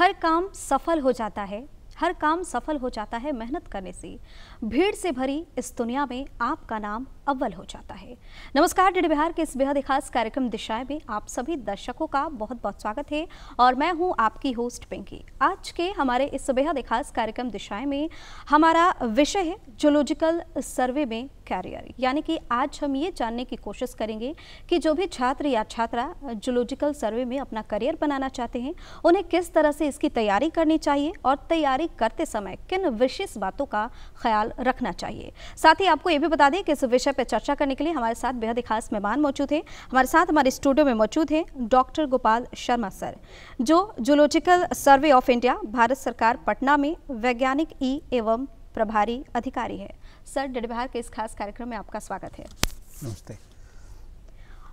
हर काम सफल हो जाता है हर काम सफल हो जाता है मेहनत करने से भीड़ से भरी इस दुनिया में आपका नाम अव्वल हो जाता है नमस्कार डेढ़ बिहार के इस बेहद खास कार्यक्रम दिशाएं में आप सभी दर्शकों का बहुत बहुत स्वागत है और मैं हूं आपकी होस्ट पिंकी आज के हमारे इस बेहद खास कार्यक्रम दिशाएं में हमारा विषय है जोलॉजिकल सर्वे में कैरियर यानी कि आज हम ये जानने की कोशिश करेंगे कि जो भी छात्र या छात्रा जोलॉजिकल सर्वे में अपना करियर बनाना चाहते हैं उन्हें किस तरह से इसकी तैयारी करनी चाहिए और तैयारी करते समय किन विशेष बातों का ख्याल रखना चाहिए साथ ही आपको ये भी बता दें कि इस विषय पर चर्चा करने के लिए हमारे साथ बेहद ही खास मेहमान मौजूद हैं हमारे साथ हमारे स्टूडियो में मौजूद हैं डॉक्टर गोपाल शर्मा सर जो zoological survey of India Bharat सरकार पटना में वैज्ञानिक ई एवं प्रभारी अधिकारी है सर डिडबिहार के इस खास कार्यक्रम में आपका स्वागत है नमस्ते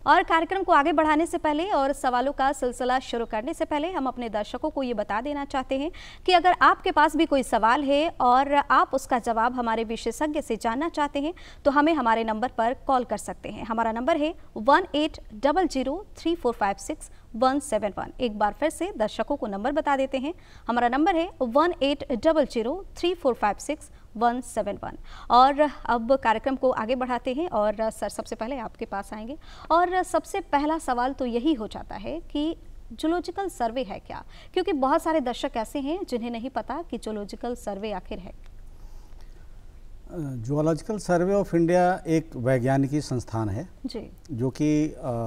और कार्यक्रम को आगे बढ़ाने से पहले और सवालों का सिलसिला शुरू करने से पहले हम अपने दर्शकों को ये बता देना चाहते हैं कि अगर आपके पास भी कोई सवाल है और आप उसका जवाब हमारे विशेषज्ञ से जानना चाहते हैं तो हमें हमारे नंबर पर कॉल कर सकते हैं हमारा नंबर है one eight double zero three four five six one seven one एक बार फिर से दर्शकों को नंबर बता देते हैं हमारा नंबर है one eight double zero three four five six one seven one और अब कार्यक्रम को आगे बढ़ाते हैं और सर सबसे पहले आपके पास आएंगे और सबसे पहला सवाल तो यही हो जाता है कि जोलॉजिकल सर्वे है क्या क्योंकि बहुत सारे दर्शक ऐसे हैं जिन्हें नहीं पता कि जोलॉजिकल सर्वे आखिर है जोलॉजिकल सर्वे ऑफ इंडिया एक वैज्ञानिकी संस्थान है जी। जो कि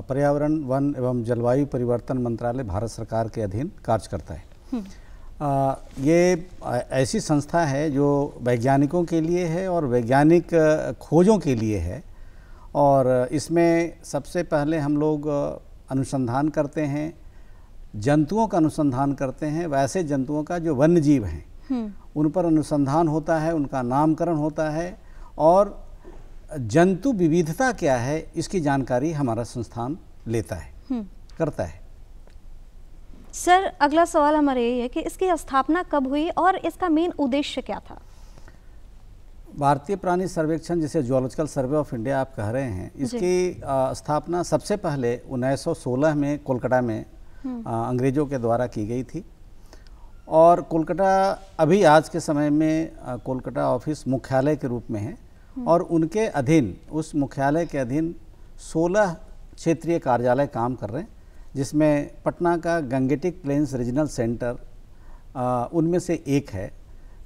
पर्यावरण वन एवं जलवायु परिवर्तन मंत्रालय भारत सरकार के अधीन कार्य करता है हम्म। ये ऐसी संस्था है जो वैज्ञानिकों के लिए है और वैज्ञानिक खोजों के लिए है और इसमें सबसे पहले हम लोग अनुसंधान करते हैं जंतुओं का अनुसंधान करते हैं वैसे जंतुओं का जो वन्य जीव हैं हम्म। उन पर अनुसंधान होता है उनका नामकरण होता है और जंतु विविधता क्या है इसकी जानकारी हमारा संस्थान लेता है हम्म। करता है सर अगला सवाल हमारा यही है कि इसकी स्थापना कब हुई और इसका मेन उद्देश्य क्या था भारतीय प्राणी सर्वेक्षण जिसे जोलॉजिकल सर्वे ऑफ इंडिया आप कह रहे हैं इसकी आ, स्थापना सबसे पहले 1916 में कोलकाता में हम्म। आ, अंग्रेजों के द्वारा की गई थी और कोलकाता अभी आज के समय में कोलकाता ऑफिस मुख्यालय के रूप में है हम्म। और उनके अधीन उस मुख्यालय के अधीन 16 क्षेत्रीय कार्यालय काम कर रहे हैं जिसमें पटना का गंगेटिक प्लेन्स रीजनल सेंटर उनमें से एक है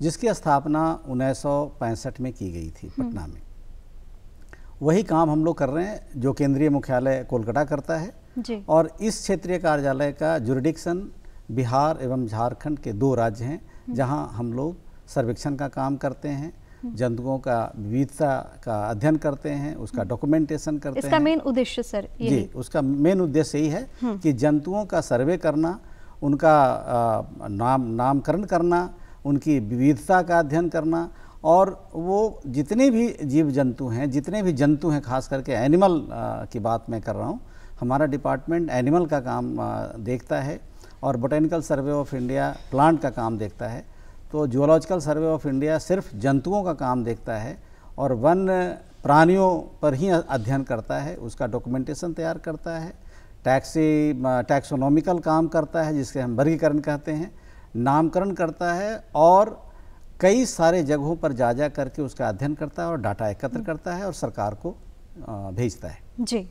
जिसकी स्थापना उन्नीस में की गई थी पटना हम्म। में वही काम हम लोग कर रहे हैं जो केंद्रीय मुख्यालय कोलकाता करता है जी। और इस क्षेत्रीय कार्यालय का जुरिडिक्शन बिहार एवं झारखंड के दो राज्य हैं हम्म। जहां हम लोग सर्वेक्षण का काम करते हैं जंतुओं का विविधता का अध्ययन करते हैं उसका डॉक्यूमेंटेशन हम्म। करते इसका हैं इसका मेन उद्देश्य सर जी उसका मेन उद्देश्य यही है हम्म। कि जंतुओं का सर्वे करना उनका नाम नामकरण करना उनकी विविधता का अध्ययन करना और वो जितने भी जीव जंतु हैं जितने भी जंतु हैं खास करके एनिमल की बात मैं कर रहा हूँ हमारा डिपार्टमेंट एनिमल का काम देखता है और botanical survey of India plant का काम देखता है तो जियोलॉजिकल सर्वे ऑफ इंडिया सिर्फ जंतुओं का काम देखता है और वन प्राणियों पर ही अध्ययन करता है उसका डॉक्यूमेंटेशन तैयार करता है टैक्सी टैक्सोनॉमिकल काम करता है जिसके हम वर्गीकरण कहते हैं नामकरण करता है और कई सारे जगहों पर जा जा करके उसका अध्ययन करता है और डाटा एकत्र हम्म। करता है और सरकार को भेजता है जी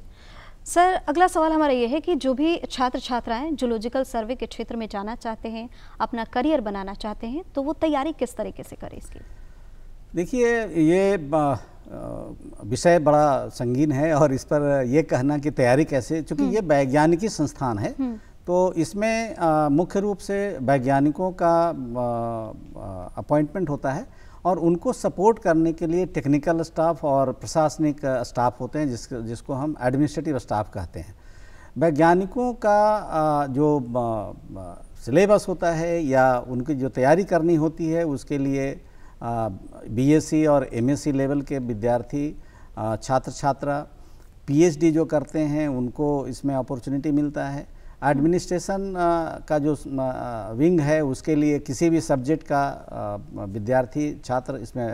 सर अगला सवाल हमारा ये है कि जो भी छात्र छात्राएं जूलॉजिकल सर्वे के क्षेत्र में जाना चाहते हैं अपना करियर बनाना चाहते हैं तो वो तैयारी किस तरीके से करें इसकी देखिए ये विषय बड़ा संगीन है और इस पर यह कहना कि तैयारी कैसे चूँकि हम्म। ये वैज्ञानिकी संस्थान है हम्म। तो इसमें मुख्य रूप से वैज्ञानिकों का अपॉइंटमेंट होता है और उनको सपोर्ट करने के लिए टेक्निकल स्टाफ और प्रशासनिक स्टाफ होते हैं जिस जिसको हम एडमिनिस्ट्रेटिव स्टाफ कहते हैं वैज्ञानिकों का जो सिलेबस होता है या उनकी जो तैयारी करनी होती है उसके लिए बीएससी और एमएससी लेवल के विद्यार्थी छात्र छात्रा पीएचडी जो करते हैं उनको इसमें अपॉर्चुनिटी मिलता है एडमिनिस्ट्रेशन का जो विंग है उसके लिए किसी भी सब्जेक्ट का विद्यार्थी छात्र इसमें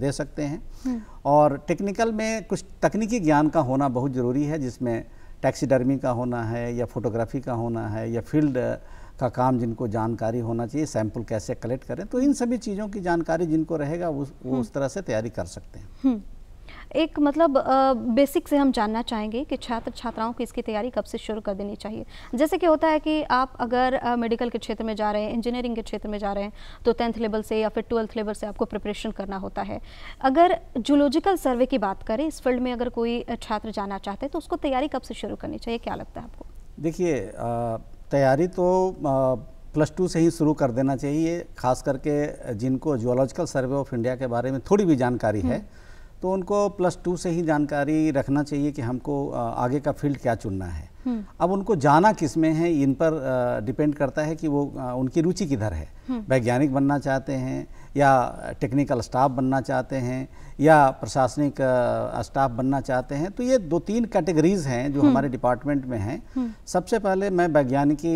दे सकते हैं हम्म। और टेक्निकल में कुछ तकनीकी ज्ञान का होना बहुत ज़रूरी है जिसमें टैक्सीडर्मी का होना है या फोटोग्राफी का होना है या फील्ड का काम जिनको जानकारी होना चाहिए सैंपल कैसे कलेक्ट करें तो इन सभी चीज़ों की जानकारी जिनको रहेगा उस हम्म। उस तरह से तैयारी कर सकते हैं हम्म। एक मतलब बेसिक से हम जानना चाहेंगे कि छात्र छात्राओं की इसकी तैयारी कब से शुरू कर देनी चाहिए जैसे कि होता है कि आप अगर मेडिकल के क्षेत्र में जा रहे हैं इंजीनियरिंग के क्षेत्र में जा रहे हैं तो टेंथ लेवल से या फिर ट्वेल्थ लेवल से आपको प्रिपरेशन करना होता है अगर जूलॉजिकल सर्वे की बात करें इस फील्ड में अगर कोई छात्र जाना चाहते हैं तो उसको तैयारी कब से शुरू करनी चाहिए क्या लगता है आपको देखिए तैयारी तो प्लस टू से ही शुरू कर देना चाहिए खास करके जिनको जूलॉजिकल सर्वे ऑफ इंडिया के बारे में थोड़ी भी जानकारी है हम्म। तो उनको प्लस टू से ही जानकारी रखना चाहिए कि हमको आगे का फील्ड क्या चुनना है हम्म। अब उनको जाना किस में है इन पर डिपेंड करता है कि वो उनकी रुचि किधर है हम्म। वैज्ञानिक बनना चाहते हैं या टेक्निकल स्टाफ बनना चाहते हैं या प्रशासनिक स्टाफ बनना चाहते हैं तो ये दो तीन कैटेगरीज हैं जो हम्म। हमारे डिपार्टमेंट में हैं सबसे पहले मैं वैज्ञानिकी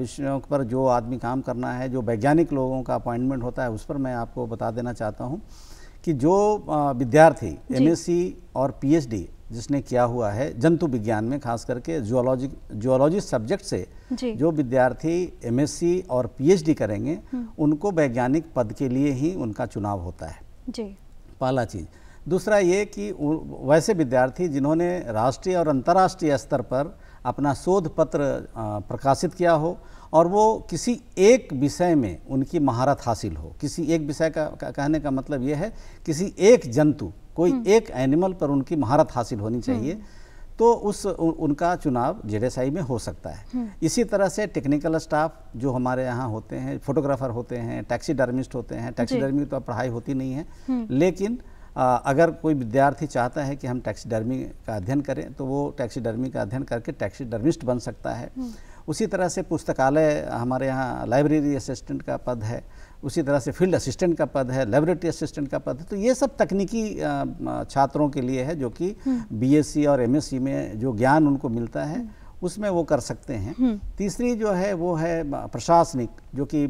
विषयों पर जो आदमी काम करना है जो वैज्ञानिक लोगों का अपॉइंटमेंट होता है उस पर मैं आपको बता देना चाहता हूँ कि जो विद्यार्थी एमएससी और पीएचडी जिसने किया हुआ है जंतु विज्ञान में खास करके जूलॉजी जूलॉजी सब्जेक्ट से जो विद्यार्थी एमएससी और पीएचडी करेंगे हम्म। उनको वैज्ञानिक पद के लिए ही उनका चुनाव होता है जी पहला चीज़ दूसरा ये कि वैसे विद्यार्थी जिन्होंने राष्ट्रीय और अंतर्राष्ट्रीय स्तर पर अपना शोध पत्र प्रकाशित किया हो और वो किसी एक विषय में उनकी महारत हासिल हो किसी एक विषय का कहने का मतलब ये है किसी एक जंतु कोई हम्म। एक एनिमल पर उनकी महारत हासिल होनी हम्म। चाहिए तो उस उ, उनका चुनाव जेडेसआई में हो सकता है हम्म। इसी तरह से टेक्निकल स्टाफ जो हमारे यहाँ होते हैं फोटोग्राफर होते हैं टैक्सी डर्मिस्ट होते हैं टैक्सी डर्मी तो पढ़ाई होती नहीं है लेकिन अगर कोई विद्यार्थी चाहता है कि हम टैक्सीडर्मी का अध्ययन करें तो वो टैक्सीडर्मी का अध्ययन करके टैक्सीडर्मिस्ट बन सकता है हम्म। उसी तरह से पुस्तकालय हमारे यहाँ लाइब्रेरी असिस्टेंट का पद है उसी तरह से फील्ड असिस्टेंट का पद है लेबोरेटरी असिस्टेंट का पद है तो ये सब तकनीकी छात्रों के लिए है जो कि हम्म। बीएससी और एमएससी में जो ज्ञान उनको मिलता है हम्म। उसमें वो कर सकते हैं हम्म। तीसरी जो है वो है प्रशासनिक जो कि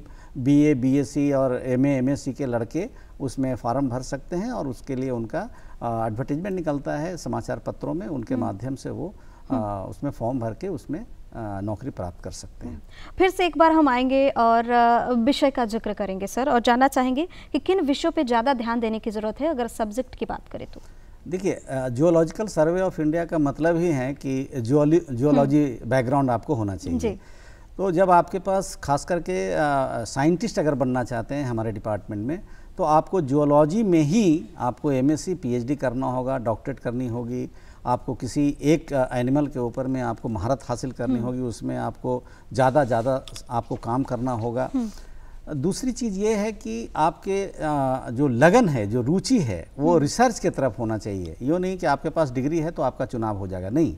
बीए बीएससी और एमए एमएससी के लड़के उसमें फॉर्म भर सकते हैं और उसके लिए उनका एडवर्टीजमेंट निकलता है समाचार पत्रों में उनके हम्म। माध्यम से वो आ, हम्म। उसमें फॉर्म भर के उसमें नौकरी प्राप्त कर सकते हैं फिर से एक बार हम आएंगे और विषय का जिक्र करेंगे सर और जानना चाहेंगे कि किन विषयों पे ज़्यादा ध्यान देने की ज़रूरत है अगर सब्जेक्ट की बात करें तो देखिए जियोलॉजिकल सर्वे ऑफ इंडिया का मतलब ही है कि जियोलॉजी बैकग्राउंड हम्म। आपको होना चाहिए तो जब आपके पास खास करके साइंटिस्ट अगर बनना चाहते हैं हमारे डिपार्टमेंट में तो आपको जियोलॉजी में ही आपको एमएससी पीएचडी करना होगा डॉक्टरेट करनी होगी आपको किसी एक एनिमल के ऊपर में आपको महारत हासिल करनी हम्म। होगी उसमें आपको ज़्यादा ज़्यादा आपको काम करना होगा हम्म। दूसरी चीज़ ये है कि आपके जो लगन है जो रुचि है वो रिसर्च हम्म। के तरफ होना चाहिए यो नहीं कि आपके पास डिग्री है तो आपका चुनाव हो जाएगा नहीं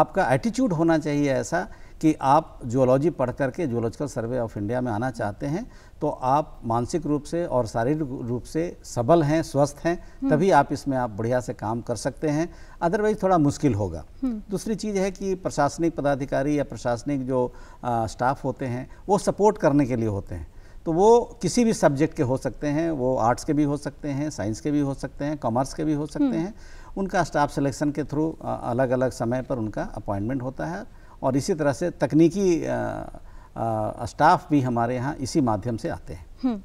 आपका एटीट्यूड होना चाहिए ऐसा कि आप जियोलॉजी पढ़ करके जियोलॉजिकल सर्वे ऑफ इंडिया में आना चाहते हैं तो आप मानसिक रूप से और शारीरिक रूप से सबल हैं स्वस्थ हैं हम्म। तभी आप इसमें आप बढ़िया से काम कर सकते हैं अदरवाइज थोड़ा मुश्किल होगा हम्म। दूसरी चीज़ है कि प्रशासनिक पदाधिकारी या प्रशासनिक जो आ, स्टाफ होते हैं वो सपोर्ट करने के लिए होते हैं तो वो किसी भी सब्जेक्ट के हो सकते हैं वो आर्ट्स के भी हो सकते हैं साइंस के भी हो सकते हैं कॉमर्स के भी हो सकते हम्म। हैं उनका स्टाफ सिलेक्शन के थ्रू अलग अलग समय पर उनका अपॉइंटमेंट होता है और इसी तरह से तकनीकी स्टाफ भी हमारे यहाँ इसी माध्यम से आते हैं हम्म।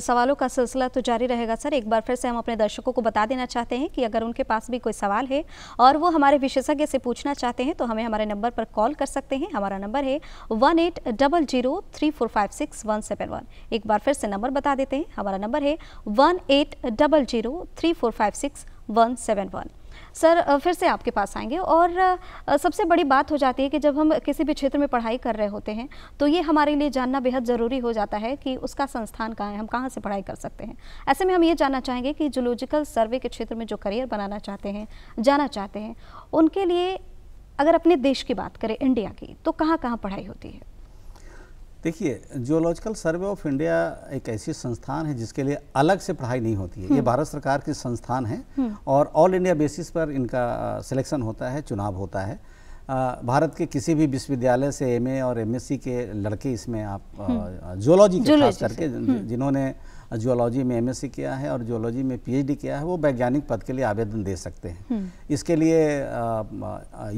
सवालों का सिलसिला तो जारी रहेगा सर एक बार फिर से हम अपने दर्शकों को बता देना चाहते हैं कि अगर उनके पास भी कोई सवाल है और वो हमारे विशेषज्ञ से पूछना चाहते हैं तो हमें हमारे नंबर पर कॉल कर सकते हैं हमारा नंबर है one eight double zero three four five six one seven one एक बार फिर से नंबर बता देते हैं हमारा नंबर है one eight double zero three four five six one seven one sir फिर से आपके पास आएंगे और सबसे बड़ी बात हो जाती है कि जब हम किसी भी क्षेत्र में पढ़ाई कर रहे होते हैं तो ये हमारे लिए जानना बेहद ज़रूरी हो जाता है कि उसका संस्थान कहाँ है हम कहाँ से पढ़ाई कर सकते हैं ऐसे में हम ये जानना चाहेंगे कि जूलॉजिकल सर्वे के क्षेत्र में जो करियर बनाना चाहते हैं जाना चाहते हैं उनके लिए अगर अपने देश की बात करें इंडिया की तो कहाँ कहाँ पढ़ाई होती है देखिए जियोलॉजिकल सर्वे ऑफ इंडिया एक ऐसी संस्थान है जिसके लिए अलग से पढ़ाई नहीं होती है ये हम्म। भारत सरकार की संस्थान है हम्म। और ऑल इंडिया बेसिस पर इनका सिलेक्शन होता है चुनाव होता है भारत के किसी भी विश्वविद्यालय से एमए और एमएससी के लड़के इसमें आप जियोलॉजी हम्म। के खास करके जिन्होंने जियोलॉजी में एमएससी किया है और जियोलॉजी में पीएचडी किया है वो वैज्ञानिक पद के लिए आवेदन दे सकते हैं इसके लिए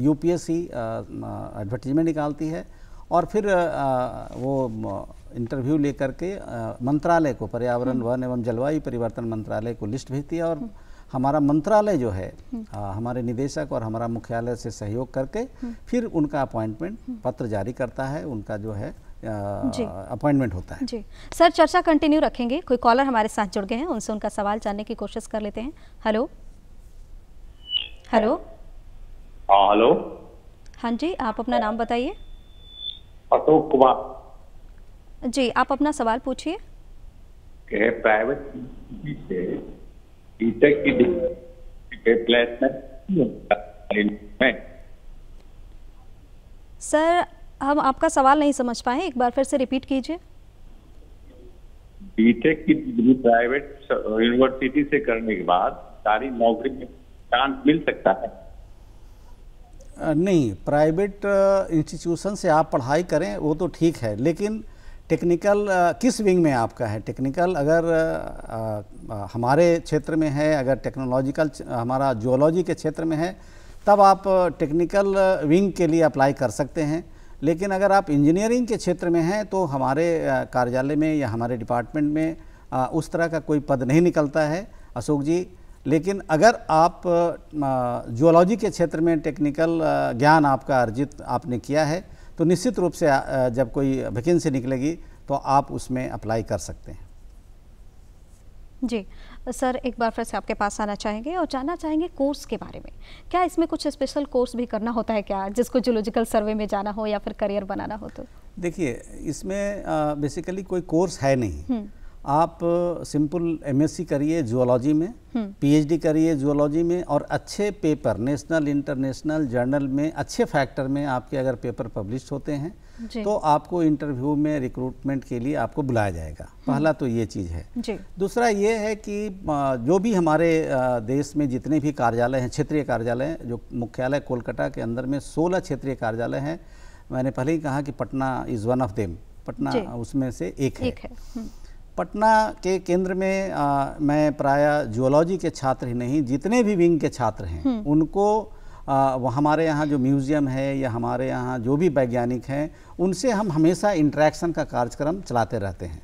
यूपीएससी एडवर्टीजमेंट निकालती है और फिर वो इंटरव्यू लेकर के मंत्रालय को पर्यावरण हम्म। वन एवं जलवायु परिवर्तन मंत्रालय को लिस्ट भेजती है और हमारा मंत्रालय जो है आ, हम्म। हमारे निदेशक और हमारा मुख्यालय से सहयोग करके हम्म। फिर उनका अपॉइंटमेंट पत्र जारी करता है उनका जो है अपॉइंटमेंट होता है जी सर चर्चा कंटिन्यू रखेंगे कोई कॉलर हमारे साथ जुड़ गए हैं उनसे उनका सवाल जानने की कोशिश कर लेते हैं हेलो हेलो हेलो हाँ जी आप अपना हाँ। नाम बताइए अशोक कुमार जी आप अपना सवाल पूछिए प्राइवेट से बीटेक की प्लेसमेंट सर हम आपका सवाल नहीं समझ पाए एक बार फिर से रिपीट कीजिए बीटेक की डिग्री प्राइवेट यूनिवर्सिटी से करने के बाद सारी नौकरी में चांस मिल सकता है नहीं प्राइवेट इंस्टीट्यूशन से आप पढ़ाई करें वो तो ठीक है लेकिन टेक्निकल किस विंग में आपका है टेक्निकल अगर आ, आ, हमारे क्षेत्र में है अगर टेक्नोलॉजिकल हमारा जोलॉजी के क्षेत्र में है तब आप टेक्निकल विंग के लिए अप्लाई कर सकते हैं लेकिन अगर आप इंजीनियरिंग के क्षेत्र में हैं तो हमारे कार्यालय में या हमारे डिपार्टमेंट में आ, उस तरह का कोई पद नहीं निकलता है अशोक जी लेकिन अगर आप जियोलॉजी के क्षेत्र में टेक्निकल ज्ञान आपका अर्जित आपने किया है तो निश्चित रूप से जब कोई वैकेंसी निकलेगी तो आप उसमें अप्लाई कर सकते हैं जी सर एक बार फिर से आपके पास आना चाहेंगे और जानना चाहेंगे कोर्स के बारे में क्या इसमें कुछ स्पेशल कोर्स भी करना होता है क्या जिसको जूलॉजिकल सर्वे में जाना हो या फिर करियर बनाना हो तो देखिए इसमें बेसिकली कोई कोर्स है नहीं हम्म। आप सिंपल एमएससी करिए जूलॉजी में पीएचडी हम्म। करिए जूलॉजी में और अच्छे पेपर नेशनल इंटरनेशनल जर्नल में अच्छे फैक्टर में आपके अगर पेपर पब्लिश होते हैं तो आपको इंटरव्यू में रिक्रूटमेंट के लिए आपको बुलाया जाएगा हम्म। पहला तो ये चीज़ है दूसरा ये है कि जो भी हमारे देश में जितने भी कार्यालय हैं क्षेत्रीय कार्यालय जो मुख्यालय कोलकाता के अंदर में सोलह क्षेत्रीय कार्यालय हैं मैंने पहले ही कहा कि Patna is one of them Patna उसमें से एक है, एक है। हम्म। पटना के केंद्र में आ, मैं प्राय जियोलॉजी के छात्र ही नहीं जितने भी विंग के छात्र हैं हम्म। उनको आ, वो हमारे यहाँ जो म्यूज़ियम है या हमारे यहाँ जो भी वैज्ञानिक हैं उनसे हम हमेशा इंट्रैक्शन का कार्यक्रम चलाते रहते हैं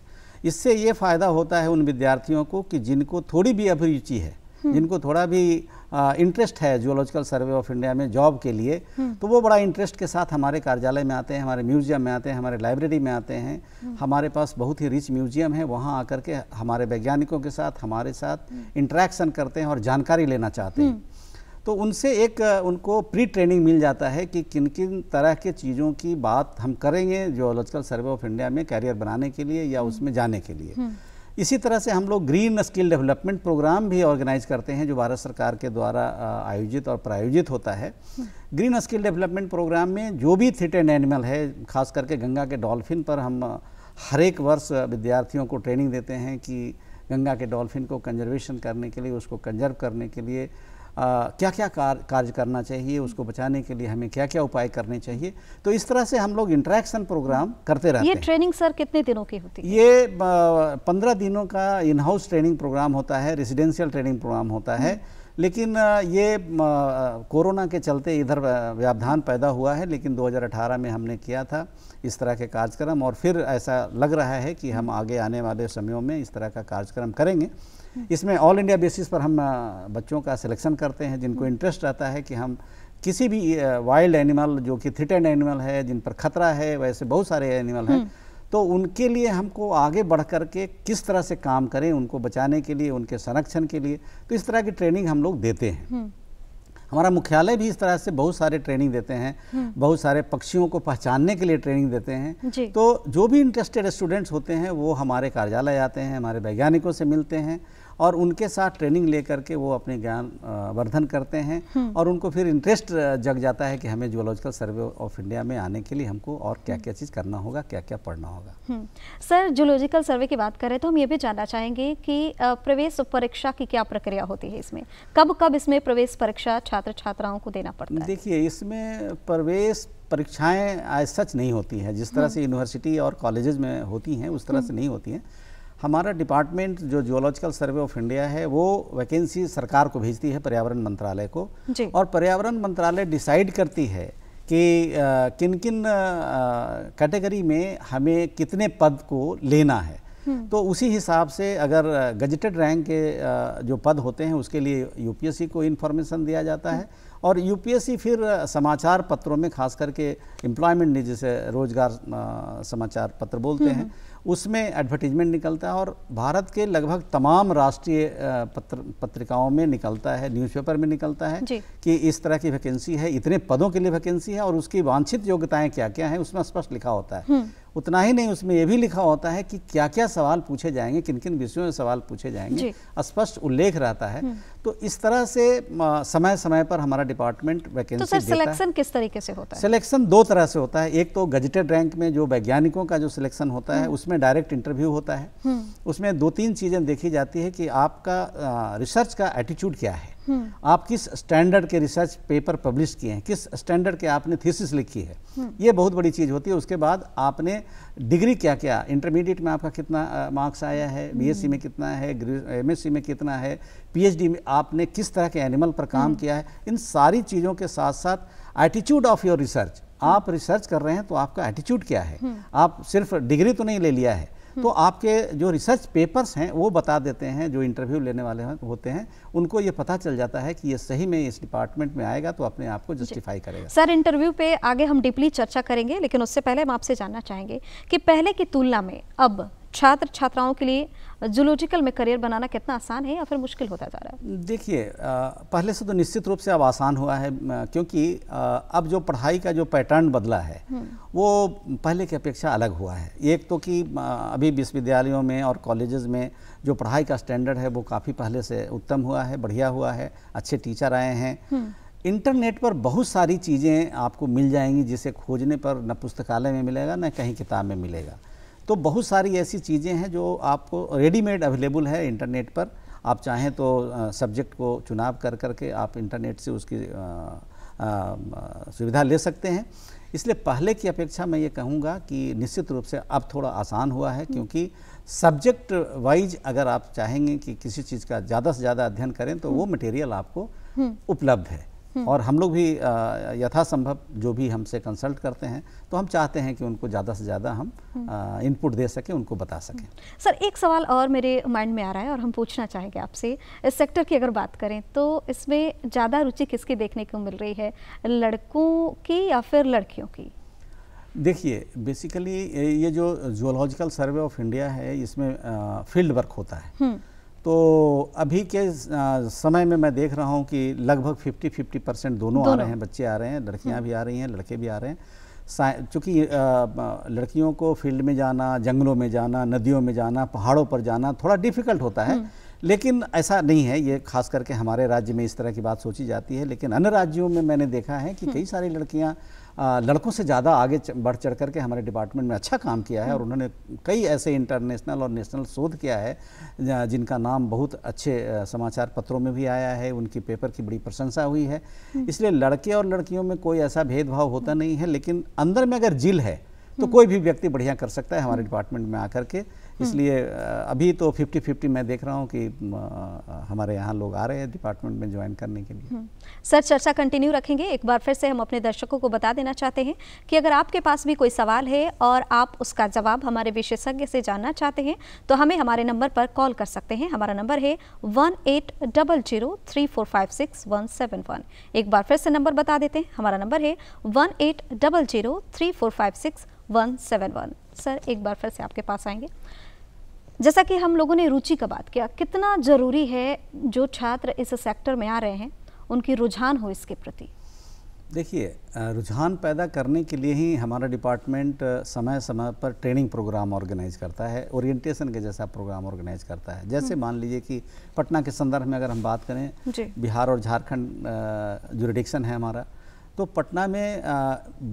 इससे ये फ़ायदा होता है उन विद्यार्थियों को कि जिनको थोड़ी भी अभिरुचि है हम्म। जिनको थोड़ा भी इंटरेस्ट है जियोलॉजिकल सर्वे ऑफ इंडिया में जॉब के लिए हम्म। तो वो बड़ा इंटरेस्ट के साथ हमारे कार्यालय में आते हैं हमारे म्यूजियम में आते हैं हमारे लाइब्रेरी में आते हैं हम्म। हमारे पास बहुत ही रिच म्यूजियम है वहाँ आकर के हमारे वैज्ञानिकों के साथ हमारे साथ इंट्रैक्शन हम्म। करते हैं और जानकारी लेना चाहते हैं तो उनसे एक उनको प्री ट्रेनिंग मिल जाता है कि किन किन तरह के चीज़ों की बात हम करेंगे जियोलॉजिकल सर्वे ऑफ इंडिया में कैरियर बनाने के लिए या उसमें जाने के लिए इसी तरह से हम लोग ग्रीन स्किल डेवलपमेंट प्रोग्राम भी ऑर्गेनाइज करते हैं जो भारत सरकार के द्वारा आयोजित और प्रायोजित होता है ग्रीन स्किल डेवलपमेंट प्रोग्राम में जो भी थिटेड एनिमल है खास करके गंगा के डॉल्फिन पर हम हर एक वर्ष विद्यार्थियों को ट्रेनिंग देते हैं कि गंगा के डॉल्फिन को कंजर्वेशन करने के लिए उसको कंजर्व करने के लिए क्या क्या कार्य करना चाहिए उसको बचाने के लिए हमें क्या क्या उपाय करने चाहिए तो इस तरह से हम लोग इंट्रैक्शन प्रोग्राम करते रहते ये ट्रेनिंग सर कितने दिनों की होती है ये पंद्रह दिनों का इन हाउस ट्रेनिंग प्रोग्राम होता है रेजिडेंशियल ट्रेनिंग प्रोग्राम होता है लेकिन ये कोरोना के चलते इधर व्यावधान पैदा हुआ है लेकिन 2018 में हमने किया था इस तरह के कार्यक्रम और फिर ऐसा लग रहा है कि हम आगे आने वाले समयों में इस तरह का कार्यक्रम करेंगे इसमें ऑल इंडिया बेसिस पर हम बच्चों का सिलेक्शन करते हैं जिनको इंटरेस्ट रहता है कि हम किसी भी वाइल्ड एनिमल जो कि थ्रिटेड एनिमल है जिन पर खतरा है वैसे बहुत सारे एनिमल हैं हम्म। तो उनके लिए हमको आगे बढ़ कर के किस तरह से काम करें उनको बचाने के लिए उनके संरक्षण के लिए तो इस तरह की ट्रेनिंग हम लोग देते हैं हम्म। हमारा मुख्यालय भी इस तरह से बहुत सारे ट्रेनिंग देते हैं हम्म। बहुत सारे पक्षियों को पहचानने के लिए ट्रेनिंग देते हैं तो जो भी इंटरेस्टेड स्टूडेंट्स होते हैं वो हमारे कार्यालय आते हैं हमारे वैज्ञानिकों से मिलते हैं और उनके साथ ट्रेनिंग ले करके वो अपने ज्ञान वर्धन करते हैं हम्म। और उनको फिर इंटरेस्ट जग जाता है कि हमें जोलॉजिकल सर्वे ऑफ इंडिया में आने के लिए हमको और क्या क्या हम्म। चीज़ करना होगा क्या क्या पढ़ना होगा हम्म। सर जोलॉजिकल सर्वे की बात करें तो हम ये भी जानना चाहेंगे कि प्रवेश परीक्षा की क्या प्रक्रिया होती है इसमें कब कब इसमें प्रवेश परीक्षा छात्र छात्राओं को देना पड़ता है देखिए इसमें प्रवेश परीक्षाएं आज सच नहीं होती हैं जिस तरह से यूनिवर्सिटी और कॉलेजेस में होती हैं उस तरह से नहीं होती हैं हमारा डिपार्टमेंट जो जियोलॉजिकल सर्वे ऑफ इंडिया है वो वैकेंसी सरकार को भेजती है पर्यावरण मंत्रालय को और पर्यावरण मंत्रालय डिसाइड करती है कि किन किन कैटेगरी में हमें कितने पद को लेना है हम्म। तो उसी हिसाब से अगर गजटेड रैंक के जो पद होते हैं उसके लिए यूपीएससी को इन्फॉर्मेशन दिया जाता है हम्म। और यूपीएससी फिर समाचार पत्रों में खास करके एम्प्लॉयमेंट ने जैसे रोजगार समाचार पत्र बोलते हम्म। हैं उसमें एडवर्टीजमेंट निकलता है और भारत के लगभग तमाम राष्ट्रीय पत्र पत्रिकाओं में निकलता है न्यूज़पेपर में निकलता है कि इस तरह की वैकेंसी है इतने पदों के लिए वैकेंसी है और उसकी वांछित योग्यताएं क्या क्या हैं उसमें स्पष्ट लिखा होता है हम्म। उतना ही नहीं उसमें यह भी लिखा होता है कि क्या क्या सवाल पूछे जाएंगे किन किन विषयों में सवाल पूछे जाएंगे स्पष्ट उल्लेख रहता है हम्म। तो इस तरह से समय समय पर हमारा डिपार्टमेंट वैकेंसी तो सर सिलेक्शन किस तरीके से होता है सिलेक्शन दो तरह से होता है एक तो गजटेड रैंक में जो वैज्ञानिकों का जो सिलेक्शन होता है हम्म। उसमें डायरेक्ट इंटरव्यू होता है हम्म। उसमें दो तीन चीज़ें देखी जाती है कि आपका रिसर्च का एटीट्यूड क्या है हम्म। आप किस स्टैंडर्ड के रिसर्च पेपर पब्लिश किए हैं किस स्टैंडर्ड के आपने थीसिस लिखी है हम्म। ये बहुत बड़ी चीज़ होती है उसके बाद आपने डिग्री क्या क्या इंटरमीडिएट में आपका कितना मार्क्स आया है हम्म। बीएससी में कितना है एमएससी में कितना है पीएचडी में आपने किस तरह के एनिमल पर काम किया है इन सारी चीज़ों के साथ साथ एटीट्यूड ऑफ योर रिसर्च आप रिसर्च कर रहे हैं तो आपका एटीट्यूड क्या है आप सिर्फ डिग्री तो नहीं ले लिया है तो आपके जो रिसर्च पेपर्स हैं वो बता देते हैं जो इंटरव्यू लेने वाले होते हैं उनको ये पता चल जाता है कि ये सही में इस डिपार्टमेंट में आएगा तो अपने आप को जस्टिफाई करेगा सर इंटरव्यू पे आगे हम डीपली चर्चा करेंगे लेकिन उससे पहले हम आपसे जानना चाहेंगे कि पहले की तुलना में अब छात्र छात्राओं के लिए जूलॉजिकल में करियर बनाना कितना आसान है या फिर मुश्किल होता जा रहा है देखिए पहले से तो निश्चित रूप से अब आसान हुआ है क्योंकि अब जो पढ़ाई का जो पैटर्न बदला है हम्म। वो पहले की अपेक्षा अलग हुआ है एक तो कि अभी विश्वविद्यालयों में और कॉलेजेस में जो पढ़ाई का स्टैंडर्ड है वो काफ़ी पहले से उत्तम हुआ है बढ़िया हुआ है अच्छे टीचर आए हैं इंटरनेट हम्म। पर बहुत सारी चीज़ें आपको मिल जाएंगी जिसे खोजने पर न पुस्तकालय में मिलेगा न कहीं किताब में मिलेगा तो बहुत सारी ऐसी चीज़ें हैं जो आपको रेडीमेड अवेलेबल है इंटरनेट पर आप चाहें तो सब्जेक्ट को चुनाव कर करके आप इंटरनेट से उसकी सुविधा ले सकते हैं इसलिए पहले की अपेक्षा मैं ये कहूँगा कि निश्चित रूप से अब थोड़ा आसान हुआ है हम्म। क्योंकि सब्जेक्ट वाइज अगर आप चाहेंगे कि किसी चीज़ का ज़्यादा से ज़्यादा अध्ययन करें तो हम्म। वो मटेरियल आपको हम्म। उपलब्ध है हम्म। और हम लोग भी यथासंभव जो भी हमसे कंसल्ट करते हैं तो हम चाहते हैं कि उनको ज़्यादा से ज़्यादा हम इनपुट हम्म। दे सकें उनको बता हम्म। सकें सर एक सवाल और मेरे माइंड में आ रहा है और हम पूछना चाहेंगे आपसे इस सेक्टर की अगर बात करें तो इसमें ज़्यादा रुचि किसकी देखने को मिल रही है लड़कों की या फिर लड़कियों की देखिए बेसिकली ये जो जोलॉजिकल सर्वे ऑफ इंडिया है इसमें फील्ड वर्क होता है तो अभी के समय में मैं देख रहा हूँ कि लगभग 50 50 परसेंट दोनों, दोनों आ रहे हैं बच्चे आ रहे हैं लड़कियाँ हम्म। भी आ रही हैं लड़के भी आ रहे हैं चूँकि लड़कियों को फील्ड में जाना जंगलों में जाना नदियों में जाना पहाड़ों पर जाना थोड़ा डिफ़िकल्ट होता है हम्म। लेकिन ऐसा नहीं है ये खास करके हमारे राज्य में इस तरह की बात सोची जाती है लेकिन अन्य राज्यों में मैंने देखा है कि हम्म। कई सारी लड़कियाँ लड़कों से ज़्यादा आगे बढ़ चढ़ करके हमारे डिपार्टमेंट में अच्छा काम किया है और उन्होंने कई ऐसे इंटरनेशनल और नेशनल शोध किया है जिनका नाम बहुत अच्छे समाचार पत्रों में भी आया है उनकी पेपर की बड़ी प्रशंसा हुई है हम्म। इसलिए लड़के और लड़कियों में कोई ऐसा भेदभाव होता हम्म। नहीं है लेकिन अंदर में अगर जिल है तो हम्म। कोई भी व्यक्ति बढ़िया कर सकता है हमारे डिपार्टमेंट में आकर के हम्म। इसलिए अभी तो 50-50 मैं देख रहा हूँ कि हमारे यहाँ लोग आ रहे हैं डिपार्टमेंट में ज्वाइन करने के लिए हम्म। सर चर्चा कंटिन्यू रखेंगे एक बार फिर से हम अपने दर्शकों को बता देना चाहते हैं कि अगर आपके पास भी कोई सवाल है और आप उसका जवाब हमारे विशेषज्ञ से जानना चाहते हैं तो हमें हमारे नंबर पर कॉल कर सकते हैं हमारा नंबर है वन एक बार फिर से नंबर बता देते हैं हमारा नंबर है वन सर एक बार फिर से आपके पास आएंगे जैसा कि हम लोगों ने रुचि का बात किया कितना ज़रूरी है जो छात्र इस सेक्टर में आ रहे हैं उनकी रुझान हो इसके प्रति देखिए रुझान पैदा करने के लिए ही हमारा डिपार्टमेंट समय समय पर ट्रेनिंग प्रोग्राम ऑर्गेनाइज करता है ओरिएंटेशन के जैसा प्रोग्राम ऑर्गेनाइज करता है जैसे हम्म। मान लीजिए कि पटना के संदर्भ में अगर हम बात करें बिहार और झारखंड जुरिडिक्शन है हमारा तो पटना में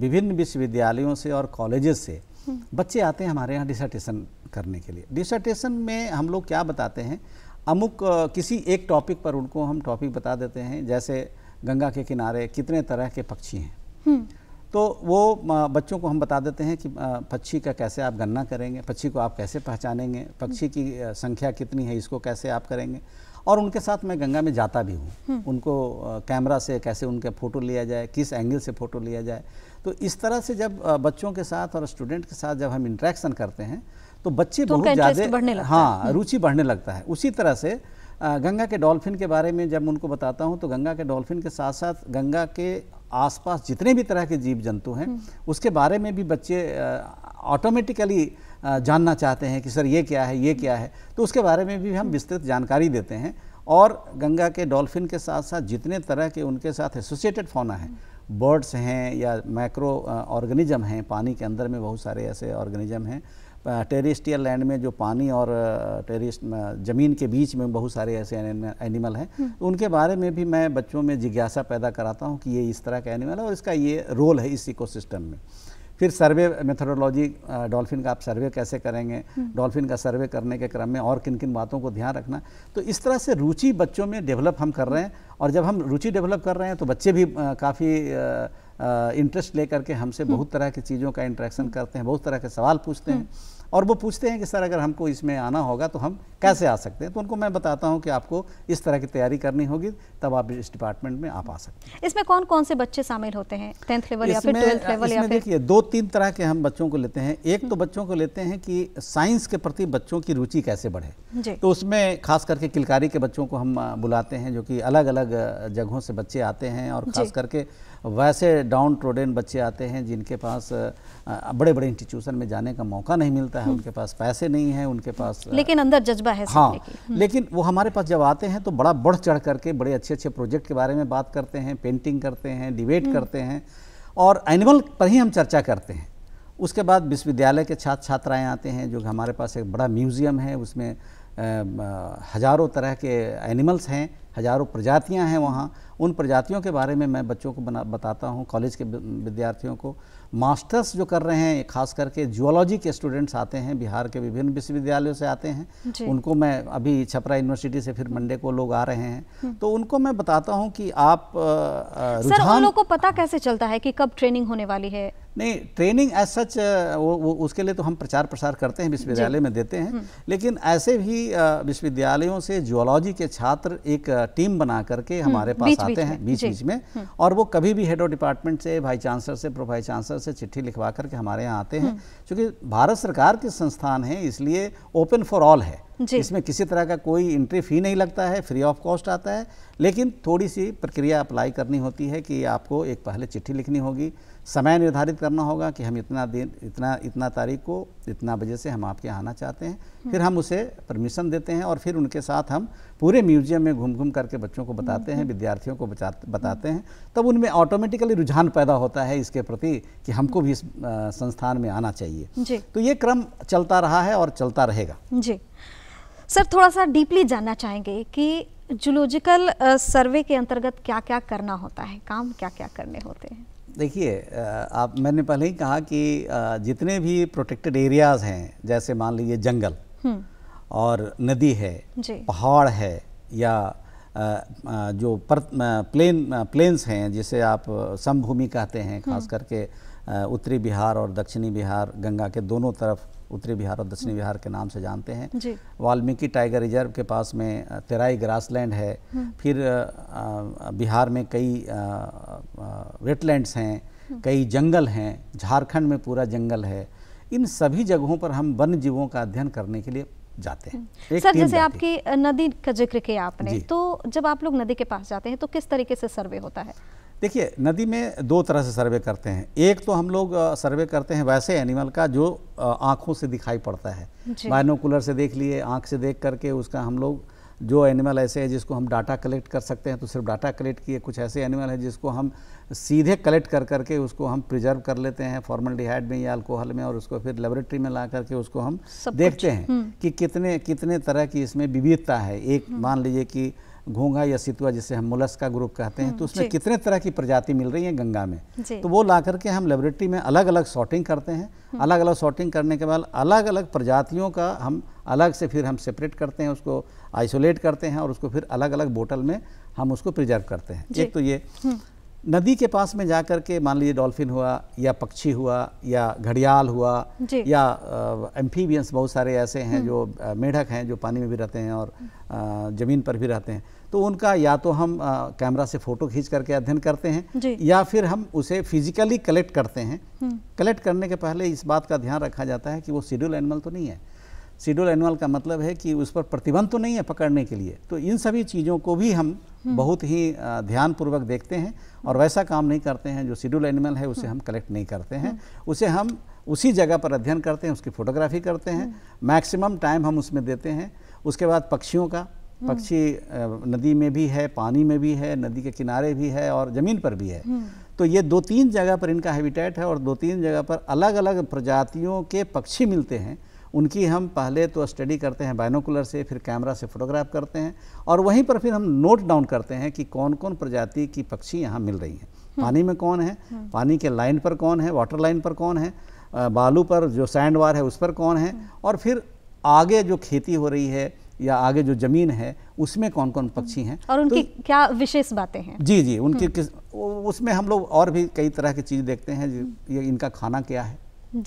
विभिन्न विश्वविद्यालयों से और कॉलेजेस से हम्म। बच्चे आते हैं हमारे यहाँ डिसर्टेशन करने के लिए डिसर्टेशन में हम लोग क्या बताते हैं अमुक किसी एक टॉपिक पर उनको हम टॉपिक बता देते हैं जैसे गंगा के किनारे कितने तरह के पक्षी हैं हम्म। तो वो बच्चों को हम बता देते हैं कि पक्षी का कैसे आप गणना करेंगे पक्षी को आप कैसे पहचानेंगे पक्षी की संख्या कितनी है इसको कैसे आप करेंगे और उनके साथ मैं गंगा में जाता भी हूँ हम्म। उनको कैमरा से कैसे उनके फ़ोटो लिया जाए किस एंगल से फ़ोटो लिया जाए तो इस तरह से जब बच्चों के साथ और स्टूडेंट के साथ जब हम इंट्रैक्शन करते हैं तो बच्चे तो बहुत ज़्यादा हाँ हम्म। रुचि बढ़ने लगता है उसी तरह से गंगा के डॉल्फिन के बारे में जब उनको बताता हूँ तो गंगा के डॉल्फिन के साथ साथ गंगा के आसपास जितने भी तरह के जीव जंतु हैं हम्म। उसके बारे में भी बच्चे ऑटोमेटिकली जानना चाहते हैं कि सर ये क्या है ये क्या है तो उसके बारे में भी हम हम्म। विस्तृत जानकारी देते हैं और गंगा के डॉल्फिन के साथ साथ जितने तरह के उनके साथ एसोसिएटेड फोना है बर्ड्स हैं या माइक्रो ऑर्गेनिज्म हैं पानी के अंदर में बहुत सारे ऐसे ऑर्गेनिज्म हैं टेरिस्टियल लैंड में जो पानी और टेरिस्ट ज़मीन के बीच में बहुत सारे ऐसे एनिमल हैं तो उनके बारे में भी मैं बच्चों में जिज्ञासा पैदा कराता हूँ कि ये इस तरह का एनिमल है और इसका ये रोल है इस इकोसिस्टम में फिर सर्वे मेथोडोलॉजी डॉल्फिन का आप सर्वे कैसे करेंगे हम्म। डॉल्फिन का सर्वे करने के क्रम में और किन किन बातों को ध्यान रखना तो इस तरह से रुचि बच्चों में डेवलप हम कर रहे हैं और जब हम रुचि डेवलप कर रहे हैं तो बच्चे भी काफ़ी इंटरेस्ट लेकर के हमसे हम्म। बहुत तरह की चीज़ों का इंट्रैक्शन करते हैं बहुत तरह के सवाल पूछते हैं और वो पूछते हैं कि सर अगर हमको इसमें आना होगा तो हम कैसे आ सकते हैं तो उनको मैं बताता हूँ कि आपको इस तरह की तैयारी करनी होगी तब आप इस डिपार्टमेंट में आप आ सकते हैं इसमें कौन कौन से बच्चे शामिल होते हैं टेंथ लेवल या फिर ट्वेल्थ लेवल या फिर देखिए दो तीन तरह के हम बच्चों को लेते हैं एक तो हम्म। बच्चों को लेते हैं कि साइंस के प्रति बच्चों की रुचि कैसे बढ़े तो उसमें खास करके किलकारी के बच्चों को हम बुलाते हैं जो कि अलग अलग जगहों से बच्चे आते हैं और खास करके वैसे डाउन ट्रोडेन बच्चे आते हैं जिनके पास बड़े बड़े इंस्टीट्यूशन में जाने का मौका नहीं मिलता है हम्म। उनके पास पैसे नहीं है उनके पास लेकिन अंदर जज्बा है हाँ हम्म। लेकिन वो हमारे पास जब आते हैं तो बड़ा बढ़ चढ़ करके बड़े अच्छे अच्छे प्रोजेक्ट के बारे में बात करते हैं पेंटिंग करते हैं डिबेट हम्म। करते हैं और एनिमल पर ही हम चर्चा करते हैं उसके बाद विश्वविद्यालय के छात्र छात्राएँ आते हैं जो हमारे पास एक बड़ा म्यूज़ियम है उसमें हज़ारों तरह के एनिमल्स हैं हज़ारों प्रजातियाँ हैं वहाँ उन प्रजातियों के बारे में मैं बच्चों को बना बताता हूँ कॉलेज के विद्यार्थियों को मास्टर्स जो कर रहे हैं खास करके जियोलॉजी के स्टूडेंट्स आते हैं बिहार के विभिन्न विश्वविद्यालयों से आते हैं उनको मैं अभी छपरा यूनिवर्सिटी से फिर मंडे को लोग आ रहे हैं हम्म। तो उनको मैं बताता हूँ कि आप सर उन लोगों को पता कैसे चलता है कि कब ट्रेनिंग होने वाली है नहीं ट्रेनिंग एज सच वो, वो उसके लिए तो हम प्रचार प्रसार करते हैं विश्वविद्यालय में देते हैं हम्म। लेकिन ऐसे भी विश्वविद्यालयों से जियोलॉजी के छात्र एक टीम बना करके हमारे हम्म। पास आते आते हैं बीच बीच में हम्म। और वो कभी भी हेड ऑफ डिपार्टमेंट से भाई चांसलर से प्रो भाई चांसलर से चिट्ठी लिखवा करके हमारे यहाँ आते हैं हम्म। क्योंकि भारत सरकार के संस्थान है इसलिए ओपन फॉर ऑल है इसमें किसी तरह का कोई एंट्री फी नहीं लगता है फ्री ऑफ कॉस्ट आता है लेकिन थोड़ी सी प्रक्रिया अप्लाई करनी होती है कि आपको एक पहले चिट्ठी लिखनी होगी समय निर्धारित करना होगा कि हम इतना दिन इतना इतना तारीख को इतना बजे से हम आपके आना चाहते हैं हम्म। फिर हम उसे परमिशन देते हैं और फिर उनके साथ हम पूरे म्यूजियम में घूम घूम करके बच्चों को बताते हैं हम्म। विद्यार्थियों को हम्म। बताते हैं तब उनमें ऑटोमेटिकली रुझान पैदा होता है इसके प्रति कि हमको भी इस संस्थान में आना चाहिए तो ये क्रम चलता रहा है और चलता रहेगा जी सर थोड़ा सा डीपली जानना चाहेंगे कि जूलॉजिकल सर्वे के अंतर्गत क्या क्या करना होता है काम क्या क्या करने होते हैं देखिए आप मैंने पहले ही कहा कि जितने भी प्रोटेक्टेड एरियाज़ हैं जैसे मान लीजिए जंगल और नदी है पहाड़ है या जो पर प्लेन प्लेन्स हैं जिसे आप समभूमि कहते हैं खास करके उत्तरी बिहार और दक्षिणी बिहार गंगा के दोनों तरफ उत्तरी बिहार और दक्षिणी बिहार के नाम से जानते हैं वाल्मीकि टाइगर रिजर्व के पास में तेराई ग्रासलैंड है हम्म। फिर बिहार में कई वेटलैंड्स हैं हम्म। कई जंगल हैं झारखंड में पूरा जंगल है इन सभी जगहों पर हम वन्य जीवों का अध्ययन करने के लिए जाते हैं हम्म। सर जैसे आपकी नदी का जिक्र किया आपने तो जब आप लोग नदी के पास जाते हैं तो किस तरीके से सर्वे होता है देखिए नदी में दो तरह से सर्वे करते हैं एक तो हम लोग सर्वे करते हैं वैसे एनिमल का जो आँखों से दिखाई पड़ता है बायनोकुलर से देख लिए आँख से देख करके उसका हम लोग जो एनिमल ऐसे है जिसको हम डाटा कलेक्ट कर सकते हैं तो सिर्फ डाटा कलेक्ट किए कुछ ऐसे एनिमल है जिसको हम सीधे कलेक्ट कर करके उसको हम प्रिजर्व कर लेते हैं डिहाइड में या अल्कोहल में और उसको फिर लेबोरेटरी में ला करके उसको हम देखते हैं हम्म। कि कितने कितने तरह की इसमें विविधता है एक हम्म। मान लीजिए कि घोंगा या सितुआ जिसे हम मुलस का ग्रुप कहते हैं तो हम्म, उसमें कितने तरह की प्रजाति मिल रही है गंगा में तो वो ला करके हम लेबोरेटरी में अलग अलग सॉर्टिंग करते हैं हम्म। अलग अलग सॉर्टिंग करने के बाद अलग अलग प्रजातियों का हम अलग से फिर हम सेपरेट करते हैं उसको आइसोलेट करते हैं और उसको फिर अलग अलग बोटल में हम उसको प्रिजर्व करते हैं एक तो ये हम्म। नदी के पास में जा कर के मान लीजिए डॉल्फिन हुआ या पक्षी हुआ या घड़ियाल हुआ या एम्फीबियंस बहुत सारे ऐसे हैं हम्म। जो मेढक हैं जो पानी में भी रहते हैं और ज़मीन पर भी रहते हैं तो उनका या तो हम कैमरा से फ़ोटो खींच करके अध्ययन करते हैं या फिर हम उसे फिजिकली कलेक्ट करते हैं कलेक्ट हम्म। करने के पहले इस बात का ध्यान रखा जाता है कि वो सीड्यूल एनिमल तो नहीं है शेड्यूल एनुअल का मतलब है कि उस पर प्रतिबंध तो नहीं है पकड़ने के लिए तो इन सभी चीज़ों को भी हम हम्म। बहुत ही ध्यानपूर्वक देखते हैं और वैसा काम नहीं करते हैं जो शेड्यूल एनिमल है उसे हम्म। हम कलेक्ट नहीं करते हैं हम्म। उसे हम उसी जगह पर अध्ययन करते हैं उसकी फोटोग्राफी करते हैं मैक्सिमम टाइम हम उसमें देते हैं उसके बाद पक्षियों का पक्षी नदी में भी है पानी में भी है नदी के किनारे भी है और ज़मीन पर भी है तो ये दो तीन जगह पर इनका हैबिटेट है और दो तीन जगह पर अलग अलग प्रजातियों के पक्षी मिलते हैं उनकी हम पहले तो स्टडी करते हैं बाइनोकुलर से फिर कैमरा से फोटोग्राफ करते हैं और वहीं पर फिर हम नोट डाउन करते हैं कि कौन कौन प्रजाति की पक्षी यहाँ मिल रही हैं हम्म। पानी में कौन है हम्म। पानी के लाइन पर कौन है वाटर लाइन पर कौन है बालू पर जो सैंड वार है उस पर कौन है हम्म। और फिर आगे जो खेती हो रही है या आगे जो जमीन है उसमें कौन कौन पक्षी हैं और तो उनकी तो, क्या विशेष बातें हैं जी जी उनकी किस उसमें हम लोग और भी कई तरह की चीज़ देखते हैं ये इनका खाना क्या है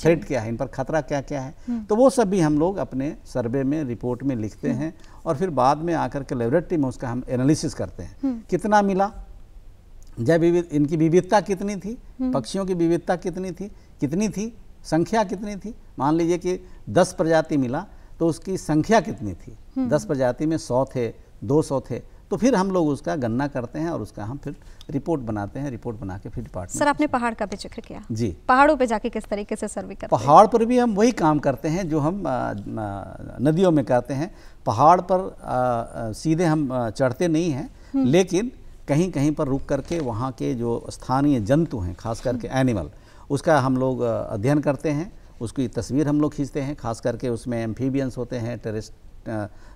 थ्रेट क्या है इन पर खतरा क्या क्या है तो वो सब भी हम लोग अपने सर्वे में रिपोर्ट में लिखते हैं और फिर बाद में आकर के लेबोरेटरी में उसका हम एनालिसिस करते हैं हम्म। कितना मिला जय विविध इनकी विविधता कितनी थी हम्म। पक्षियों की विविधता कितनी थी कितनी थी संख्या कितनी थी मान लीजिए कि दस प्रजाति मिला तो उसकी संख्या कितनी थी हम्म। दस प्रजाति में सौ थे दो सौ थे तो फिर हम लोग उसका गन्ना करते हैं और उसका हम फिर रिपोर्ट बनाते हैं रिपोर्ट बना के फिर डिपार्टमेंट सर आपने पहाड़ का भी जिक्र किया जी पहाड़ों पे जाके किस तरीके से सर्वे करते पहाड़ पर भी हम वही काम करते हैं जो हम नदियों में करते हैं पहाड़ पर सीधे हम चढ़ते नहीं हैं हम्म। लेकिन कहीं कहीं पर रुक करके वहाँ के जो स्थानीय जंतु हैं खास हम्म। करके एनिमल उसका हम लोग अध्ययन करते हैं उसकी तस्वीर हम लोग खींचते हैं खास करके उसमें एम्फीबियंस होते हैं टेरिस्ट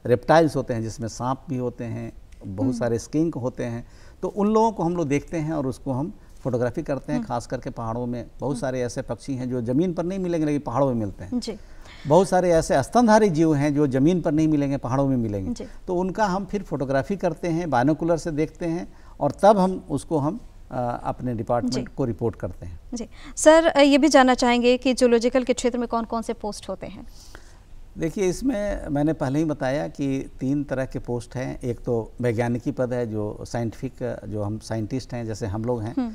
रेप्टाइल्स होते हैं जिसमें सांप भी होते हैं बहुत हम्म। सारे स्कीइंग होते हैं तो उन लोगों को हम लोग देखते हैं और उसको हम फोटोग्राफी करते हैं हम्म। खास करके पहाड़ों में बहुत हम्म। सारे ऐसे पक्षी हैं जो ज़मीन पर नहीं मिलेंगे लेकिन पहाड़ों में मिलते हैं बहुत सारे ऐसे स्तनधारी जीव हैं जो ज़मीन पर नहीं मिलेंगे पहाड़ों में मिलेंगे तो उनका हम फिर फोटोग्राफी करते हैं बायोकुलर से देखते हैं और तब हम उसको हम अपने डिपार्टमेंट को रिपोर्ट करते हैं जी सर ये भी जानना चाहेंगे कि जूलॉजिकल के क्षेत्र में कौन कौन से पोस्ट होते हैं देखिए इसमें मैंने पहले ही बताया कि तीन तरह के पोस्ट हैं एक तो वैज्ञानिकी पद है जो साइंटिफिक जो हम साइंटिस्ट हैं जैसे हम लोग हैं हम्म।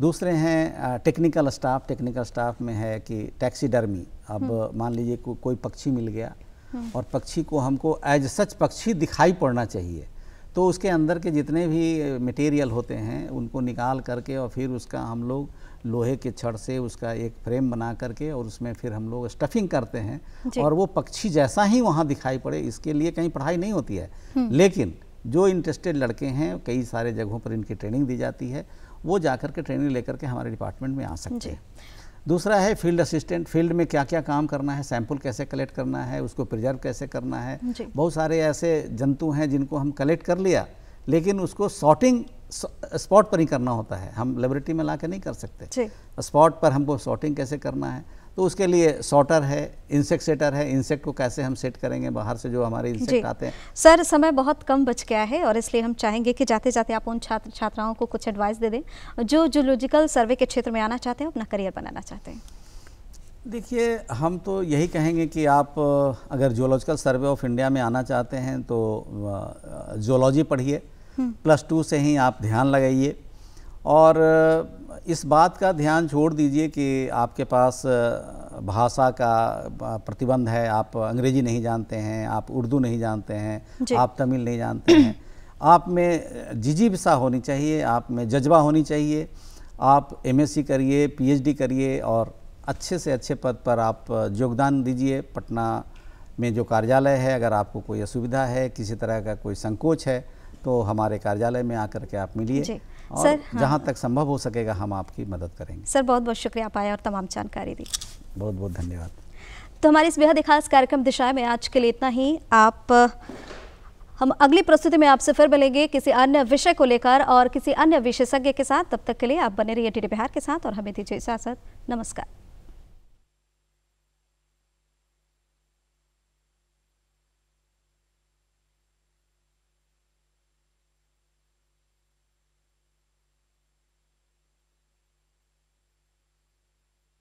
दूसरे हैं टेक्निकल स्टाफ टेक्निकल स्टाफ में है कि टैक्सीडर्मी अब हम्म। मान लीजिए को, कोई पक्षी मिल गया हम्म। और पक्षी को हमको एज सच पक्षी दिखाई पड़ना चाहिए तो उसके अंदर के जितने भी मटेरियल होते हैं उनको निकाल करके और फिर उसका हम लोग लोहे के छड़ से उसका एक फ्रेम बना करके और उसमें फिर हम लोग स्टफिंग करते हैं और वो पक्षी जैसा ही वहाँ दिखाई पड़े इसके लिए कहीं पढ़ाई नहीं होती है हम्म। लेकिन जो इंटरेस्टेड लड़के हैं कई सारे जगहों पर इनकी ट्रेनिंग दी जाती है वो जाकर के ट्रेनिंग लेकर के हमारे डिपार्टमेंट में आ सकते हैं दूसरा है फील्ड असिस्टेंट फील्ड में क्या क्या काम करना है सैंपल कैसे कलेक्ट करना है उसको प्रिजर्व कैसे करना है बहुत सारे ऐसे जंतु हैं जिनको हम कलेक्ट कर लिया लेकिन उसको सॉर्टिंग स्पॉट पर ही करना होता है हम लेबोरेटरी में ला के नहीं कर सकते स्पॉट पर हमको सॉर्टिंग कैसे करना है तो उसके लिए सॉटर है इंसेक्ट सेटर है इंसेक्ट को कैसे हम सेट करेंगे बाहर से जो हमारे इंसेक्ट आते हैं सर समय बहुत कम बच गया है और इसलिए हम चाहेंगे कि जाते जाते आप उन छात्र छात्राओं को कुछ एडवाइस दे दें जो जूलॉजिकल सर्वे के क्षेत्र में आना चाहते हैं अपना करियर बनाना चाहते हैं देखिए हम तो यही कहेंगे कि आप अगर जोलॉजिकल सर्वे ऑफ इंडिया में आना चाहते हैं तो जोलॉजी पढ़िए प्लस टू से ही आप ध्यान लगाइए और इस बात का ध्यान छोड़ दीजिए कि आपके पास भाषा का प्रतिबंध है आप अंग्रेजी नहीं जानते हैं आप उर्दू नहीं जानते हैं आप तमिल नहीं जानते हैं आप में जिजीविसा होनी चाहिए आप में जज्बा होनी चाहिए आप एमएससी करिए पीएचडी करिए और अच्छे से अच्छे पद पर आप योगदान दीजिए पटना में जो कार्यालय है अगर आपको कोई असुविधा है किसी तरह का कोई संकोच है तो हमारे कार्यालय में आकर के आप मिलिए और सर हाँ। जहाँ तक संभव हो सकेगा हम आपकी मदद करेंगे सर बहुत बहुत शुक्रिया आप आए और तमाम जानकारी दी बहुत बहुत धन्यवाद तो हमारे इस बेहद खास कार्यक्रम दिशा में आज के लिए इतना ही आप हम अगली प्रस्तुति में आपसे फिर मिलेंगे किसी अन्य विषय को लेकर और किसी अन्य विशेषज्ञ के साथ तब तक के लिए आप बने रहिए डी बिहार के साथ और हमें दीजिए इजाज़त नमस्कार